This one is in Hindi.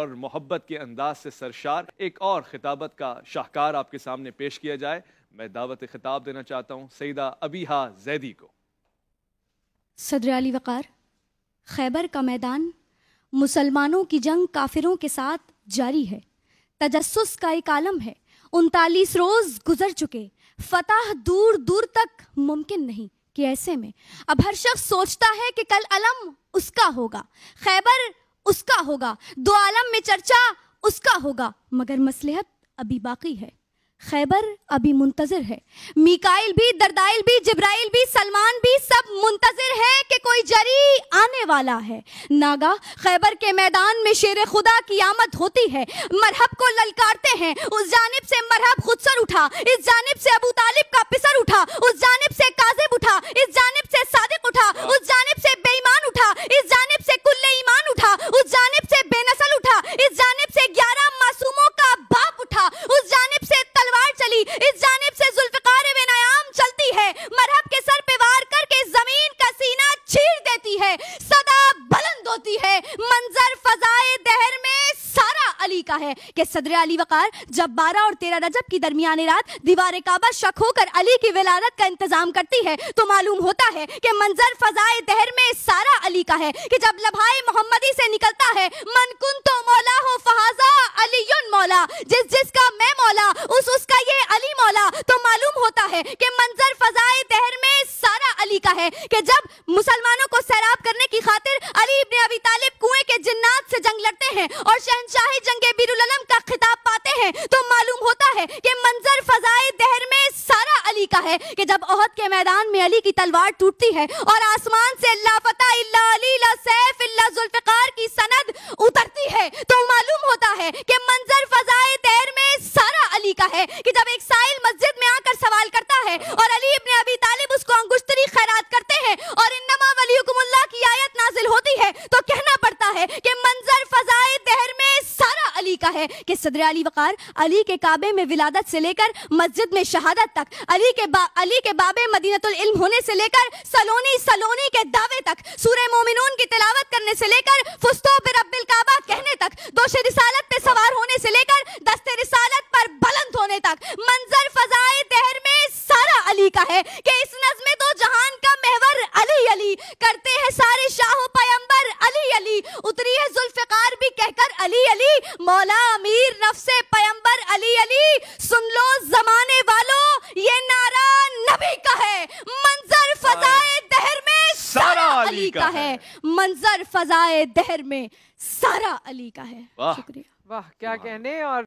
और मोहब्बत के अंदाज से सरशार एक और खिताबत का शाहकार आपके सामने पेश किया जाए मैं दावत खिताब देना चाहता हूँ सईदा अबीहा जैदी को सदर अली वक़ार खैबर का मैदान मुसलमानों की जंग काफिरों के साथ जारी है तजस्स का एक आलम है उनतालीस रोज़ गुजर चुके फतह दूर दूर तक मुमकिन नहीं कि ऐसे में अब हर शख्स सोचता है कि कल अलम उसका होगा खैबर उसका होगा दो आलम में चर्चा उसका होगा मगर मसलहत अभी बाकी है खैबर अभी मुंतजर है मिकाइल भी दरदाइल भी जब्राइल भी सलमान भी सब मुंतजर है कि कोई जरी आने वाला है नागा खैबर के मैदान में शेर खुदा की आमद होती है मरहब को ललकारते हैं उस जानब से मरहब खुदसर उठा इस जानब से अबू तालिब आता है कि सदर अली वकार जब बारह और तेरह रजब की दरमियान रात दीवार काबा शक होकर अली की विलारत का इंतजाम करती है तो मालूम होता है कि मंजर फजाए दहर में सारा अली का है कि जब लभाए मोहम्मदी से निकलता है मन कुन तो मौला हो फहाजा अली मौला जिस जिसका मैं मौला उस उसका ये अली मौला तो मालूम होता है कि मंजर फजाए दहर में सारा अली का है कि जब मुसलमानों को सैराब करने की खातिर अली इब्ने अबी तालिब के जिन्नात से जंग लड़ते हैं और शहनशाही जंगे बिरुलम का खिताब पाते हैं तो मालूम होता है कि मंजर फजाए दहर में सारा अली का है कि जब ओहद के मैदान में अली की तलवार टूटती है और आसमान से अल्लाह अली ला सैफ जुल्फिकार की सनद उतरती है तो मालूम होता है कि मंजर फजाए दहर में सारा अली का है कि जब एक साइल मस्जिद में आकर सवाल करता है और अली तालिब उसको अंगुश्तरी खैरात करते हैं और की आयत नाजिल होती है तो कहना पड़ता है कि मंजर फजाए दहर में सारा अली का है कि सदर अली वकार अली के काबे में विलादत से लेकर मस्जिद में शहादत तक अली के बा, अली के बाबे मदीनतुल इल्म होने से लेकर सलोनी सलोनी के दावे तक सूर्य मोमिनून की तिलावत करने से लेकर फुस्तो रब्बिल काबा कहने तक दोशे रिसालत पे सवार होने से लेकर दस्ते रिसालत पर बुलंद होने तक मंजर अली अली मौला अमीर नफसे पयंबर अली अली सुन लो जमाने वालों ये नारा नबी का है मंजर हाँ। फजाए दहर में सारा अली अली का का है, है मंजर फजाए दहर में सारा अली का है शुक्रिया वाह क्या कहने और